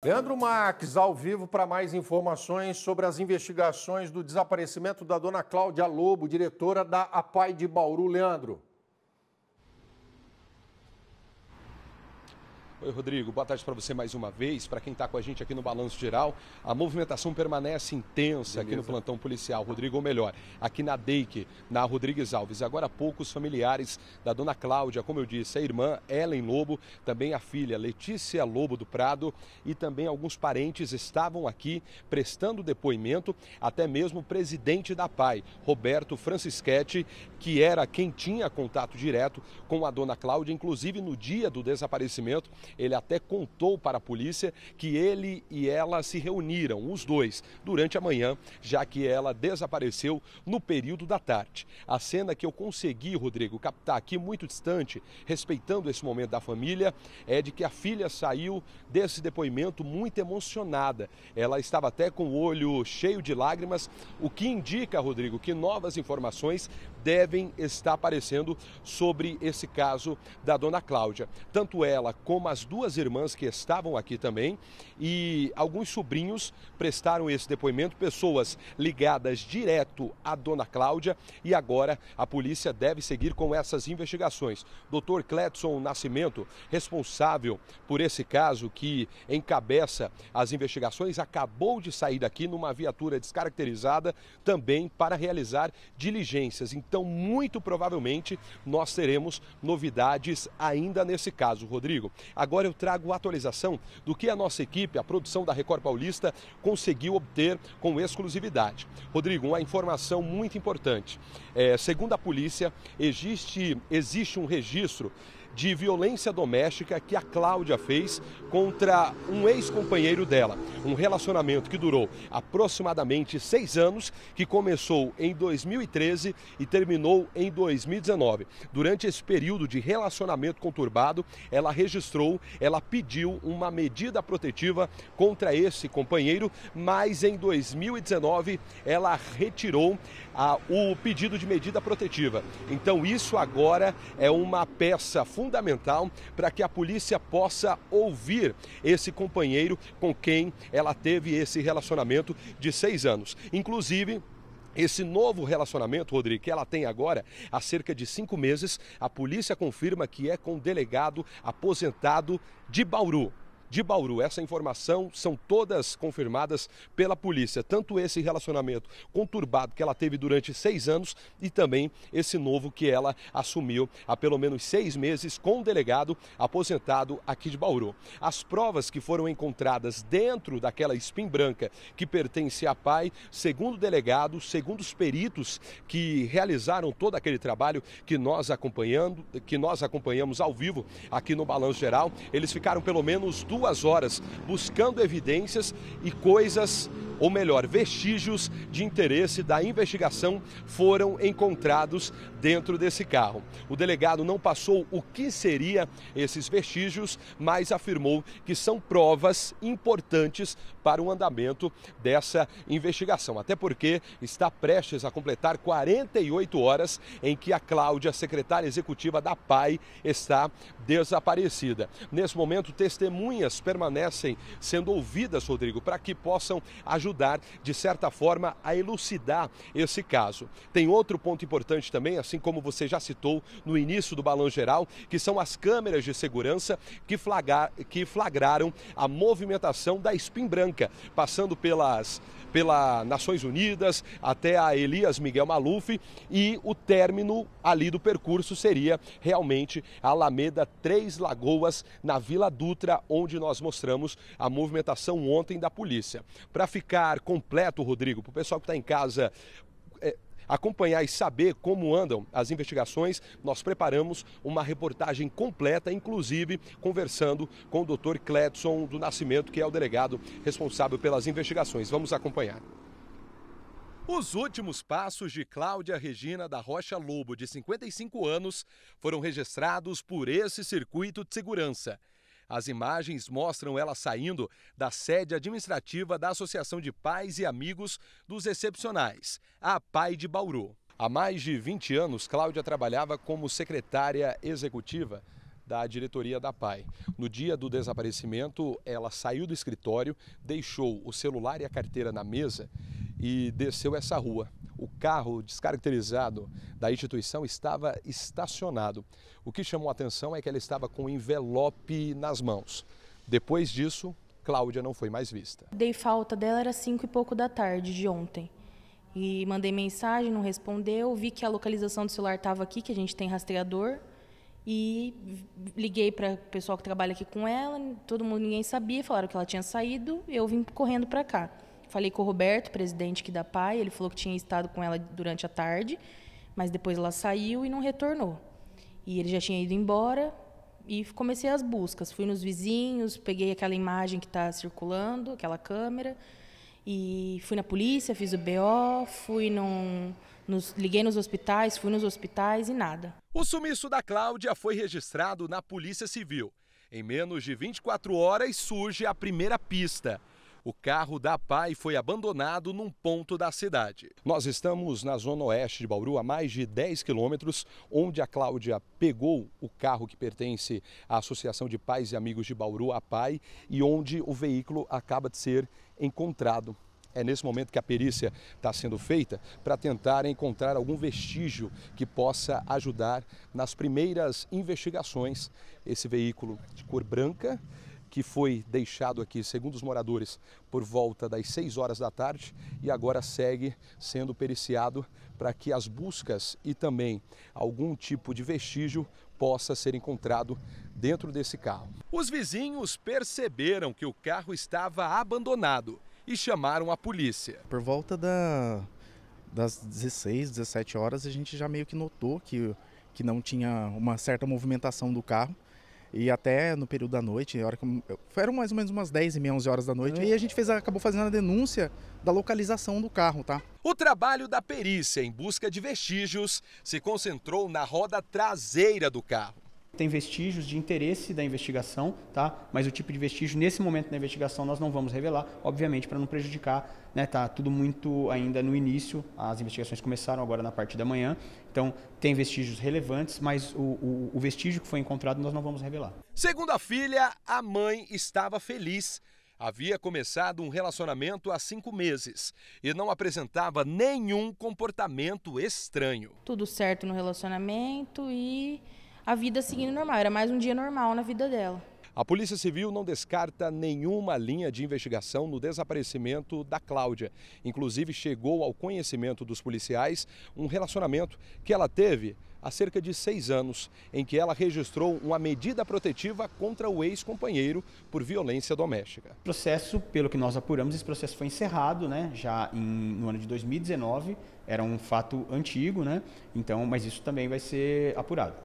Leandro Marques, ao vivo, para mais informações sobre as investigações do desaparecimento da dona Cláudia Lobo, diretora da APAI de Bauru. Leandro. Oi, Rodrigo. Boa tarde para você mais uma vez. Para quem está com a gente aqui no Balanço Geral, a movimentação permanece intensa Beleza. aqui no plantão policial, Rodrigo, ou melhor, aqui na DEIC, na Rodrigues Alves. Agora há familiares da dona Cláudia, como eu disse, a irmã Ellen Lobo, também a filha Letícia Lobo do Prado e também alguns parentes estavam aqui prestando depoimento, até mesmo o presidente da PAI, Roberto Francisquete, que era quem tinha contato direto com a dona Cláudia, inclusive no dia do desaparecimento ele até contou para a polícia que ele e ela se reuniram, os dois, durante a manhã, já que ela desapareceu no período da tarde. A cena que eu consegui, Rodrigo, captar aqui muito distante, respeitando esse momento da família, é de que a filha saiu desse depoimento muito emocionada. Ela estava até com o olho cheio de lágrimas, o que indica, Rodrigo, que novas informações devem estar aparecendo sobre esse caso da dona Cláudia. Tanto ela como as duas irmãs que estavam aqui também e alguns sobrinhos prestaram esse depoimento, pessoas ligadas direto à dona Cláudia e agora a polícia deve seguir com essas investigações. Dr. Cletson Nascimento, responsável por esse caso que encabeça as investigações, acabou de sair daqui numa viatura descaracterizada também para realizar diligências. Então, então, muito provavelmente, nós teremos novidades ainda nesse caso, Rodrigo. Agora eu trago a atualização do que a nossa equipe, a produção da Record Paulista, conseguiu obter com exclusividade. Rodrigo, uma informação muito importante. É, segundo a polícia, existe, existe um registro de violência doméstica que a Cláudia fez contra um ex-companheiro dela. Um relacionamento que durou aproximadamente seis anos, que começou em 2013 e terminou em 2019. Durante esse período de relacionamento conturbado, ela registrou, ela pediu uma medida protetiva contra esse companheiro, mas em 2019 ela retirou a, ah, o pedido de medida protetiva. Então, isso agora é uma peça fundamental fundamental para que a polícia possa ouvir esse companheiro com quem ela teve esse relacionamento de seis anos. Inclusive, esse novo relacionamento, Rodrigo, que ela tem agora há cerca de cinco meses, a polícia confirma que é com o delegado aposentado de Bauru de Bauru. Essa informação são todas confirmadas pela polícia, tanto esse relacionamento conturbado que ela teve durante seis anos e também esse novo que ela assumiu há pelo menos seis meses com um delegado aposentado aqui de Bauru. As provas que foram encontradas dentro daquela espim branca que pertence à PAI, segundo o delegado, segundo os peritos que realizaram todo aquele trabalho que nós acompanhando, que nós acompanhamos ao vivo aqui no Balanço Geral, eles ficaram pelo menos duas duas horas buscando evidências e coisas, ou melhor, vestígios de interesse da investigação foram encontrados dentro desse carro. O delegado não passou o que seria esses vestígios, mas afirmou que são provas importantes para o andamento dessa investigação. Até porque está prestes a completar 48 horas em que a Cláudia, secretária executiva da PAI, está desaparecida. Nesse momento, testemunhas permanecem sendo ouvidas, Rodrigo, para que possam ajudar, de certa forma, a elucidar esse caso. Tem outro ponto importante também, assim como você já citou no início do Balão Geral, que são as câmeras de segurança que, flagrar, que flagraram a movimentação da Espim Branca, passando pelas pela Nações Unidas até a Elias Miguel Maluf e o término ali do percurso seria realmente a Alameda Três Lagoas, na Vila Dutra, onde nós mostramos a movimentação ontem da polícia. Para ficar completo, Rodrigo, para o pessoal que está em casa. É acompanhar e saber como andam as investigações, nós preparamos uma reportagem completa, inclusive conversando com o doutor Cledson do Nascimento, que é o delegado responsável pelas investigações. Vamos acompanhar. Os últimos passos de Cláudia Regina da Rocha Lobo, de 55 anos, foram registrados por esse circuito de segurança. As imagens mostram ela saindo da sede administrativa da Associação de Pais e Amigos dos Excepcionais, a PAI de Bauru. Há mais de 20 anos, Cláudia trabalhava como secretária executiva da diretoria da PAI. No dia do desaparecimento, ela saiu do escritório, deixou o celular e a carteira na mesa e desceu essa rua o carro descaracterizado da instituição estava estacionado. O que chamou a atenção é que ela estava com um envelope nas mãos. Depois disso, Cláudia não foi mais vista. Dei falta dela, era cinco e pouco da tarde de ontem. E mandei mensagem, não respondeu. Vi que a localização do celular estava aqui, que a gente tem rastreador. E liguei para o pessoal que trabalha aqui com ela, todo mundo, ninguém sabia, falaram que ela tinha saído, eu vim correndo para cá. Falei com o Roberto, presidente que da PAI, ele falou que tinha estado com ela durante a tarde, mas depois ela saiu e não retornou. E ele já tinha ido embora e comecei as buscas. Fui nos vizinhos, peguei aquela imagem que está circulando, aquela câmera, e fui na polícia, fiz o BO, fui num, nos, liguei nos hospitais, fui nos hospitais e nada. O sumiço da Cláudia foi registrado na Polícia Civil. Em menos de 24 horas surge a primeira pista o carro da PAI foi abandonado num ponto da cidade. Nós estamos na zona oeste de Bauru, a mais de 10 quilômetros, onde a Cláudia pegou o carro que pertence à Associação de Pais e Amigos de Bauru, a PAI, e onde o veículo acaba de ser encontrado. É nesse momento que a perícia está sendo feita para tentar encontrar algum vestígio que possa ajudar nas primeiras investigações. Esse veículo de cor branca que foi deixado aqui, segundo os moradores, por volta das 6 horas da tarde e agora segue sendo periciado para que as buscas e também algum tipo de vestígio possa ser encontrado dentro desse carro. Os vizinhos perceberam que o carro estava abandonado e chamaram a polícia. Por volta da, das 16, 17 horas, a gente já meio que notou que, que não tinha uma certa movimentação do carro. E até no período da noite, hora que eram mais ou menos umas 10 e meia, 11 horas da noite, e a gente fez, acabou fazendo a denúncia da localização do carro, tá? O trabalho da perícia em busca de vestígios se concentrou na roda traseira do carro tem vestígios de interesse da investigação, tá? Mas o tipo de vestígio nesse momento da investigação nós não vamos revelar, obviamente para não prejudicar, né? Tá tudo muito ainda no início, as investigações começaram agora na parte da manhã, então tem vestígios relevantes, mas o, o, o vestígio que foi encontrado nós não vamos revelar. Segundo a filha, a mãe estava feliz. Havia começado um relacionamento há cinco meses e não apresentava nenhum comportamento estranho. Tudo certo no relacionamento e a vida seguindo normal. Era mais um dia normal na vida dela. A Polícia Civil não descarta nenhuma linha de investigação no desaparecimento da Cláudia. Inclusive, chegou ao conhecimento dos policiais um relacionamento que ela teve há cerca de seis anos, em que ela registrou uma medida protetiva contra o ex-companheiro por violência doméstica. O processo, pelo que nós apuramos, esse processo foi encerrado né, já em, no ano de 2019, era um fato antigo, né? Então, mas isso também vai ser apurado.